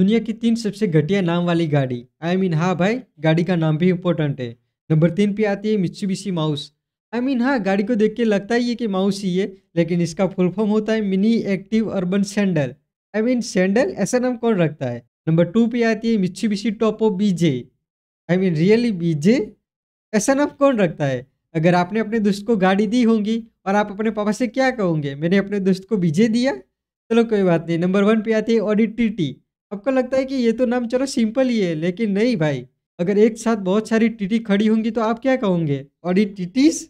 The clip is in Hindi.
दुनिया की तीन सबसे घटिया नाम वाली गाड़ी आई I मीन mean, हाँ भाई गाड़ी का नाम भी इम्पोर्टेंट है नंबर तीन पे आती है Mitsubishi mouse I I mean mean, हाँ गाड़ी को देख के लगता ही है कि माउस ही है लेकिन इसका फुल फॉर्म होता है mini active urban sandal I mean sandal ऐसा नाम कौन रखता है नंबर टू पे आती है मिच्छुबिशी टॉपो बीजे आई मीन रियली बीजे ऐसा नाम कौन रखता है अगर आपने अपने दोस्त को गाड़ी दी होंगी और आप अपने पापा से क्या कहोगे मैंने अपने दोस्त को बीजे दिया चलो कोई बात नहीं नंबर वन पे आती है ऑडिट टी आपको लगता है कि ये तो नाम चलो सिंपल ही है लेकिन नहीं भाई अगर एक साथ बहुत सारी टीटी खड़ी होंगी तो आप क्या कहोगे और ये टीटीज